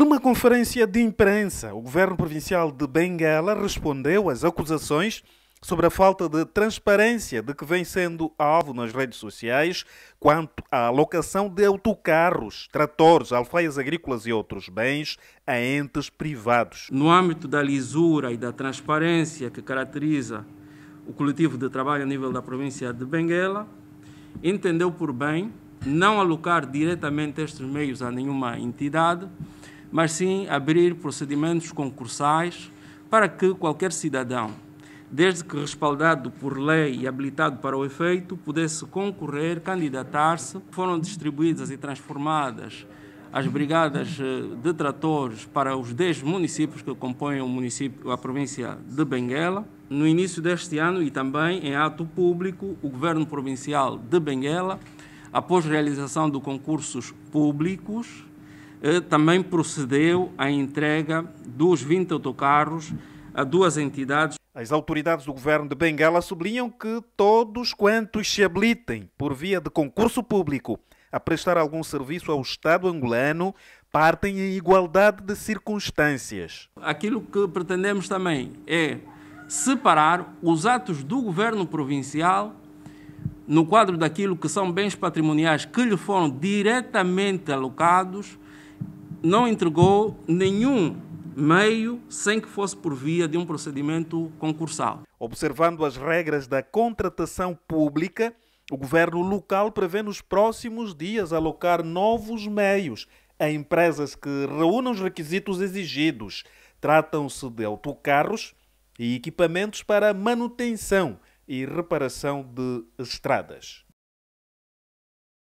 Numa conferência de imprensa, o governo provincial de Benguela respondeu às acusações sobre a falta de transparência de que vem sendo alvo nas redes sociais quanto à alocação de autocarros, tratores, alfaias agrícolas e outros bens a entes privados. No âmbito da lisura e da transparência que caracteriza o coletivo de trabalho a nível da província de Benguela, entendeu por bem não alocar diretamente estes meios a nenhuma entidade, mas sim abrir procedimentos concursais para que qualquer cidadão, desde que respaldado por lei e habilitado para o efeito, pudesse concorrer, candidatar-se. Foram distribuídas e transformadas as brigadas eh, de tratores para os 10 municípios que compõem o município, a província de Benguela. No início deste ano e também em ato público, o governo provincial de Benguela, após realização de concursos públicos, eh, também procedeu à entrega dos 20 autocarros a duas entidades. As autoridades do governo de Bengala sublinham que todos quantos se habilitem por via de concurso público a prestar algum serviço ao Estado angolano partem em igualdade de circunstâncias. Aquilo que pretendemos também é separar os atos do governo provincial no quadro daquilo que são bens patrimoniais que lhe foram diretamente alocados não entregou nenhum meio sem que fosse por via de um procedimento concursal. Observando as regras da contratação pública, o governo local prevê nos próximos dias alocar novos meios a empresas que reúnam os requisitos exigidos. Tratam-se de autocarros e equipamentos para manutenção e reparação de estradas.